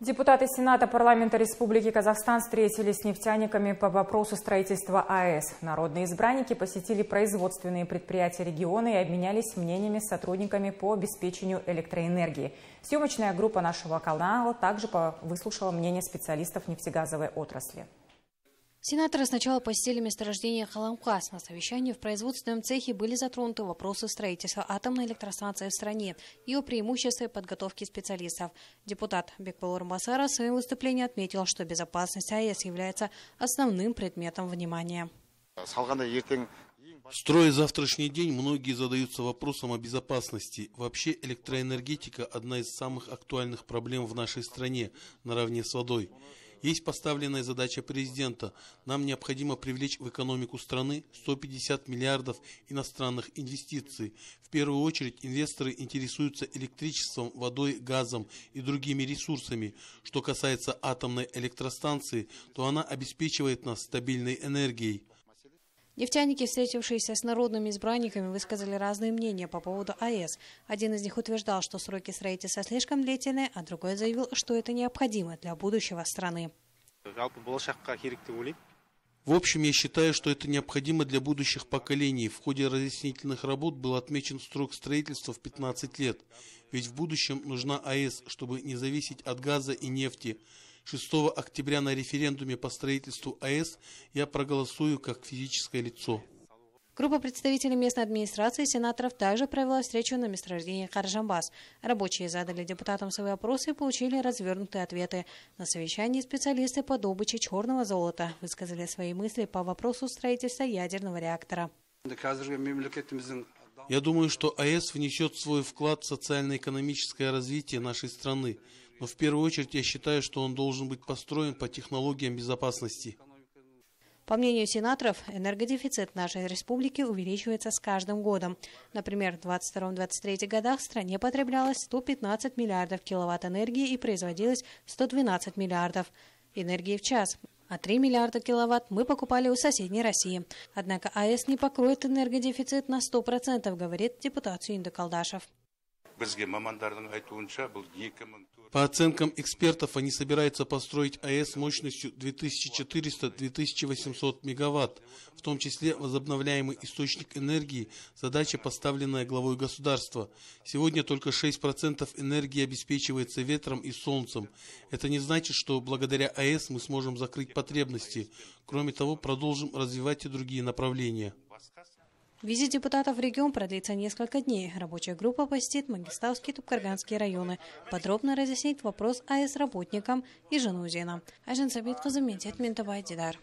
Депутаты Сената парламента Республики Казахстан встретились с нефтяниками по вопросу строительства АЭС. Народные избранники посетили производственные предприятия региона и обменялись мнениями с сотрудниками по обеспечению электроэнергии. Съемочная группа нашего канала также выслушала мнение специалистов нефтегазовой отрасли. Сенаторы сначала посетили месторождение Халамкас. На совещании в производственном цехе были затронуты вопросы строительства атомной электростанции в стране, ее преимущества и подготовки специалистов. Депутат Бекбол Армасара в своем выступлении отметил, что безопасность АЭС является основным предметом внимания. Строя завтрашний день, многие задаются вопросом о безопасности. Вообще электроэнергетика – одна из самых актуальных проблем в нашей стране, наравне с водой. Есть поставленная задача президента. Нам необходимо привлечь в экономику страны 150 миллиардов иностранных инвестиций. В первую очередь инвесторы интересуются электричеством, водой, газом и другими ресурсами. Что касается атомной электростанции, то она обеспечивает нас стабильной энергией. Нефтяники, встретившиеся с народными избранниками, высказали разные мнения по поводу АЭС. Один из них утверждал, что сроки строительства слишком длительные, а другой заявил, что это необходимо для будущего страны. В общем, я считаю, что это необходимо для будущих поколений. В ходе разъяснительных работ был отмечен срок строительства в 15 лет. Ведь в будущем нужна АЭС, чтобы не зависеть от газа и нефти. 6 октября на референдуме по строительству АЭС я проголосую как физическое лицо. Группа представителей местной администрации и сенаторов также провела встречу на месторождении Каржамбас. Рабочие задали депутатам свои вопросы и получили развернутые ответы. На совещании специалисты по добыче черного золота высказали свои мысли по вопросу строительства ядерного реактора. Я думаю, что АЭС внесет свой вклад в социально-экономическое развитие нашей страны. Но в первую очередь я считаю, что он должен быть построен по технологиям безопасности. По мнению сенаторов, энергодефицит нашей республики увеличивается с каждым годом. Например, в 22-23 годах в стране потреблялось 115 миллиардов киловатт энергии и производилось 112 миллиардов энергии в час. А 3 миллиарда киловатт мы покупали у соседней России. Однако АЭС не покроет энергодефицит на 100%, говорит депутат Сюинда Колдашев. По оценкам экспертов, они собираются построить АЭС мощностью 2400-2800 мегаватт, в том числе возобновляемый источник энергии, задача, поставленная главой государства. Сегодня только 6% энергии обеспечивается ветром и солнцем. Это не значит, что благодаря АЭС мы сможем закрыть потребности. Кроме того, продолжим развивать и другие направления. Визит депутатов в регион продлится несколько дней. Рабочая группа посетит Магистауские и Тупкарганские районы. Подробно разъяснит вопрос АЭС работникам и Жанузина. Ажен Сабит Казаментет Ментабай Дидар.